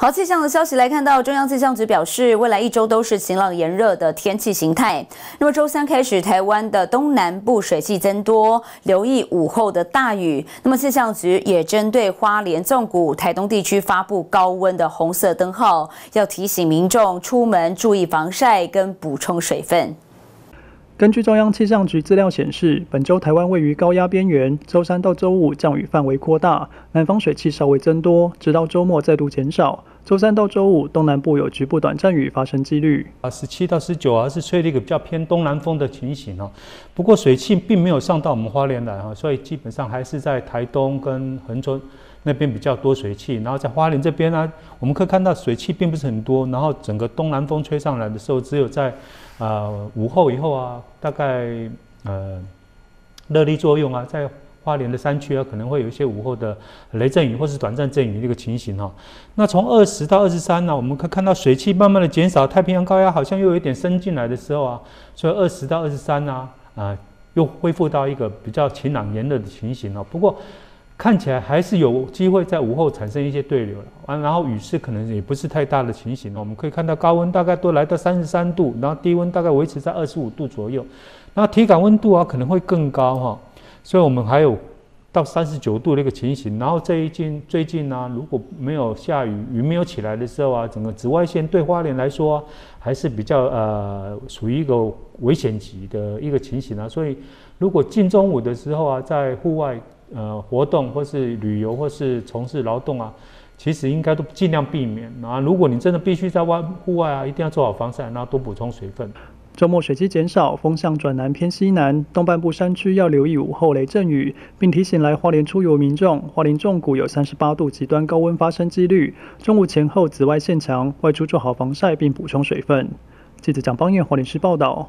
好，气象的消息来看到，中央气象局表示，未来一周都是晴朗炎热的天气形态。那么周三开始，台湾的东南部水汽增多，留意午后的大雨。那么气象局也针对花莲、纵谷、台东地区发布高温的红色灯号，要提醒民众出门注意防晒跟补充水分。根据中央气象局资料显示，本周台湾位于高压边缘，周三到周五降雨范围扩大，南方水汽稍微增多，直到周末再度减少。周三到周五，东南部有局部短暂雨发生几率。啊，十七到十九啊，是吹了一个比较偏东南风的情形哦。不过水汽并没有上到我们花莲来啊，所以基本上还是在台东跟恒春。那边比较多水汽，然后在花莲这边呢，我们可以看到水汽并不是很多，然后整个东南风吹上来的时候，只有在，呃午后以后啊，大概呃热力作用啊，在花莲的山区啊，可能会有一些午后的雷阵雨或是短暂阵雨一个情形哈。那从二十到二十三呢，我们可看到水汽慢慢的减少，太平洋高压好像又有一点升进来的时候啊，所以二十到二十三呢，啊又恢复到一个比较晴朗炎热的情形了。不过。看起来还是有机会在午后产生一些对流了啊，然后雨势可能也不是太大的情形。我们可以看到高温大概都来到三十三度，然后低温大概维持在二十五度左右，那体感温度啊可能会更高哈。所以我们还有到三十九度的一个情形。然后这一近最近呢，如果没有下雨，雨没有起来的时候啊，整个紫外线对花莲来说还是比较呃属于一个危险级的一个情形啊。所以如果近中午的时候啊，在户外。呃，活动或是旅游或是从事劳动啊，其实应该都尽量避免。那如果你真的必须在外户外啊，一定要做好防晒，然后多补充水分。周末水汽减少，风向转南偏西南，东半部山区要留意午后雷阵雨，并提醒来花莲出游民众，花莲重谷有三十八度极端高温发生几率，中午前后紫外线强，外出做好防晒并补充水分。记者蒋邦彦花莲市报道。